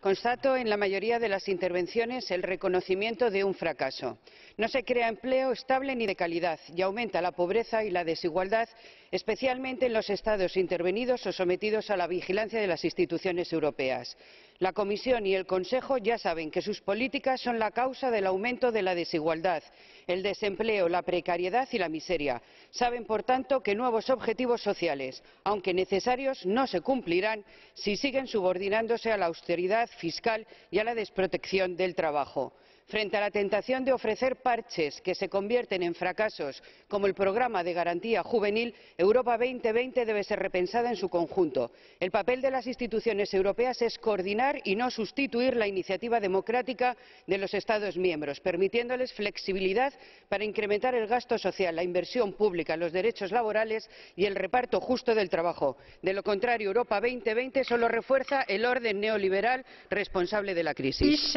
Constato en la mayoría de las intervenciones el reconocimiento de un fracaso. No se crea empleo estable ni de calidad y aumenta la pobreza y la desigualdad, especialmente en los Estados intervenidos o sometidos a la vigilancia de las instituciones europeas la comisión y el consejo ya saben que sus políticas son la causa del aumento de la desigualdad el desempleo la precariedad y la miseria. saben por tanto que nuevos objetivos sociales aunque necesarios no se cumplirán si siguen subordinándose a la austeridad fiscal y a la desprotección del trabajo frente a la tentación de ofrecer parches que se convierten en fracasos, como el programa de garantía juvenil, Europa 2020 debe ser repensada en su conjunto. El papel de las instituciones europeas es coordinar y no sustituir la iniciativa democrática de los Estados miembros, permitiéndoles flexibilidad para incrementar el gasto social, la inversión pública, los derechos laborales y el reparto justo del trabajo. De lo contrario, Europa 2020 solo refuerza el orden neoliberal responsable de la crisis.